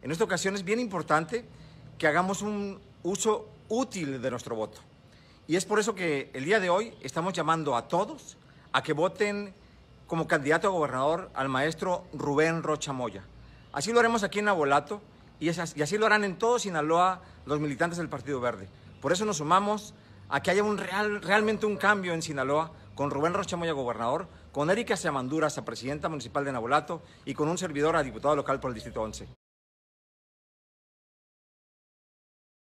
En esta ocasión es bien importante que hagamos un uso útil de nuestro voto. Y es por eso que el día de hoy estamos llamando a todos a que voten como candidato a gobernador al maestro Rubén Rocha Moya. Así lo haremos aquí en Abolato y, así lo harán en todo Sinaloa los militantes del Partido Verde. Por eso nos sumamos a que haya realmente un cambio en Sinaloa con Rubén Rocha Moya, gobernador, con Erika Seamanduras, a presidenta municipal de Nabolato y con un servidor a diputado local por el Distrito 11.